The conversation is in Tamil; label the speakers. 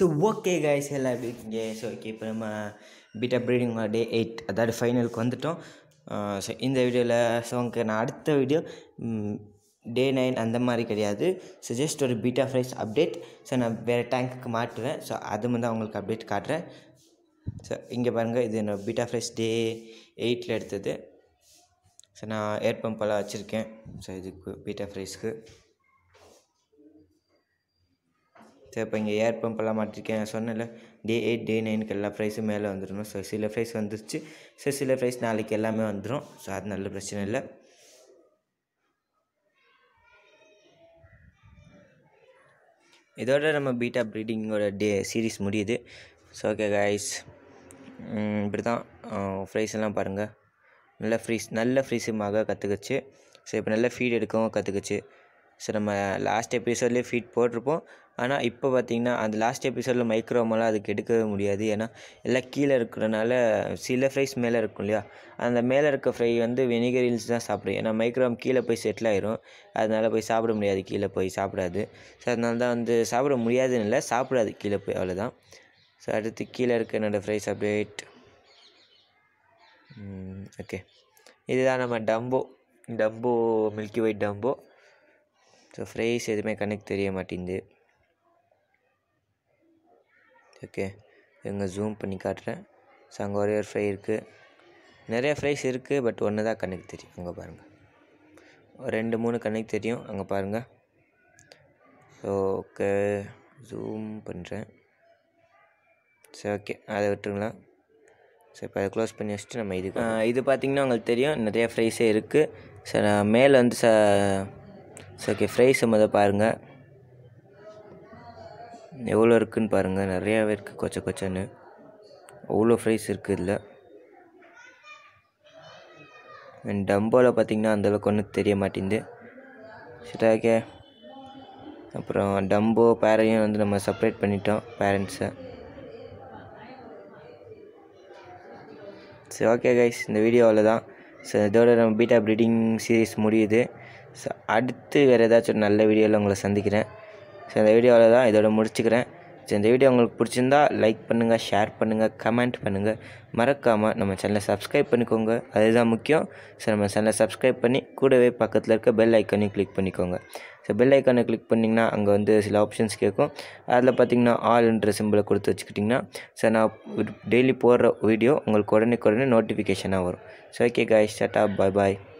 Speaker 1: ஸோ ஓகே கைஸ் எல்லாம் எப்படி இருக்கீங்க ஸோ ஓகே இப்போ நம்ம பீட்டா ப்ரீடிங் டே எயிட் அதாவது ஃபைனலுக்கு வந்துவிட்டோம் ஸோ இந்த வீடியோவில் ஸோ உங்களுக்கு நான் அடுத்த வீடியோ டே நைன் அந்த மாதிரி கிடையாது ஸோ ஜஸ்ட் ஒரு பீட்டா ஃப்ரைஸ் அப்டேட் ஸோ நான் வேறு டேங்க்குக்கு மாட்டுவேன் ஸோ அது வந்து அவங்களுக்கு அப்டேட் காட்டுறேன் ஸோ இங்கே பாருங்கள் இது என்னோடய பீட்டா ஃப்ரைஸ் டே எயிட்டில் எடுத்தது ஸோ நான் ஏர் பம்பெல்லாம் வச்சுருக்கேன் ஸோ இதுக்கு பீட்டா ஃப்ரைஸ்க்கு சரி இப்போ இங்கே ஏர் பம்பெல்லாம் மாட்டிருக்கேன் சொன்னல டே எயிட் டே நைனுக்கு எல்லா ப்ரைஸும் மேலே வந்துடும் ஸோ சில ப்ரைஸ் வந்துருச்சு ஸோ சில ப்ரைஸ் நாளைக்கு எல்லாமே வந்துடும் ஸோ அது நல்ல பிரச்சனை இல்லை இதோட நம்ம பீட்டா ப்ரீடிங்கோட டே சீரீஸ் முடியுது ஸோ ஓகே காய்ஸ் இப்படி தான் ஃப்ரைஸ் எல்லாம் பாருங்கள் நல்ல ஃப்ரீஸ் நல்ல ஃப்ரீஸுமாக கற்றுக்குச்சு ஸோ இப்போ நல்ல ஃபீட் எடுக்கவும் கற்றுக்குச்சு ஸோ நம்ம லாஸ்ட் எபிசோட்லேயே ஃபீட் போட்டிருப்போம் ஆனால் இப்போ பார்த்திங்கன்னா அந்த லாஸ்ட் எபிசோடில் மைக்ரோமெல்லாம் அதுக்கு எடுக்கவே முடியாது ஏன்னா எல்லாம் கீழே இருக்கிறனால சில ஃப்ரைஸ் மேலே இருக்கும் இல்லையா அந்த மேலே இருக்க ஃப்ரை வந்து வினிகர் ஹில்ஸ் தான் சாப்பிடும் ஏன்னா மைக்ரோம் கீழே போய் செட்டில் ஆயிரும் அதனால் போய் சாப்பிட முடியாது கீழே போய் சாப்பிடாது ஸோ அதனால தான் வந்து சாப்பிட முடியாதுன்னு இல்லை சாப்பிடாது கீழே போய் அவ்வளோதான் ஸோ அடுத்து கீழே இருக்க என்னோடய ஃப்ரைஸ் அப்டேட் ஓகே இதுதான் நம்ம dumbo dumbo milky white dumbo so fries எதுவுமே கணக்கு தெரிய மாட்டேங்குது ஓகே இங்கே ஜூம் பண்ணி காட்டுறேன் ஸோ அங்கே ஒரே ஒரு ஃப்ரை இருக்குது நிறையா ஃப்ரைஸ் இருக்குது பட் ஒன்று தான் கணக்கு தெரியும் அங்கே பாருங்கள் ரெண்டு மூணு கணக்கு தெரியும் அங்கே பாருங்கள் ஸோ ஓகே ஜூம் பண்ணுறேன் சரி ஓகே அதை விட்டுருங்களா சரி இப்போ அதை க்ளோஸ் பண்ணி வச்சுட்டு நம்ம இதுக்கு இது பார்த்திங்கன்னா உங்களுக்கு தெரியும் நிறையா ஃப்ரைஸே இருக்குது சார் மேலே வந்து ச சரி ஓகே ஃப்ரைஸ் முத பாருங்கள் எவ்வளோ இருக்குதுன்னு பாருங்கள் நிறையாவே இருக்குது கொச்ச கொச்சன்னு அவ்வளோ ஃப்ரைஸ் இருக்குது இதில் அண்ட் டம்போவில் பார்த்தீங்கன்னா அந்தளவுக்கு ஒன்றும் தெரிய மாட்டேங்குது சரி ஓகே அப்புறம் டம்போ பேரையும் வந்து நம்ம செப்பரேட் பண்ணிட்டோம் பேரண்ட்ஸை சரி ஓகே கைஸ் இந்த வீடியோ அவ்வளோதான் ஸோ இதோட நம்ம பீட்டா ப்ரீடிங் சீரீஸ் முடியுது ஸோ அடுத்து வேறு ஏதாச்சும் ஒரு நல்ல வீடியோவில் உங்களை சந்திக்கிறேன் ஸோ இந்த வீடியோவில் தான் இதோட முடிச்சுக்கிறேன் ஸோ இந்த வீடியோ உங்களுக்கு பிடிச்சிருந்தா லைக் பண்ணுங்கள் ஷேர் பண்ணுங்கள் கமெண்ட் பண்ணுங்கள் மறக்காமல் நம்ம சேனலை சப்ஸ்கிரைப் பண்ணிக்கோங்க அதுதான் முக்கியம் ஸோ நம்ம சேனலை சப்ஸ்கிரைப் பண்ணி கூடவே பக்கத்தில் இருக்க பெல் ஐக்கானையும் கிளிக் பண்ணிக்கோங்க ஸோ பெல் ஐக்கானை கிளிக் பண்ணிங்கன்னா அங்கே வந்து சில ஆப்ஷன்ஸ் கேட்கும் அதில் பார்த்திங்கன்னா ஆல்ன்ற சிம்பிளை கொடுத்து வச்சுக்கிட்டிங்கன்னா ஸோ நான் டெய்லி போடுற வீடியோ உங்களுக்கு உடனே உடனே நோட்டிஃபிகேஷனாக வரும் so okay start top bye பாய்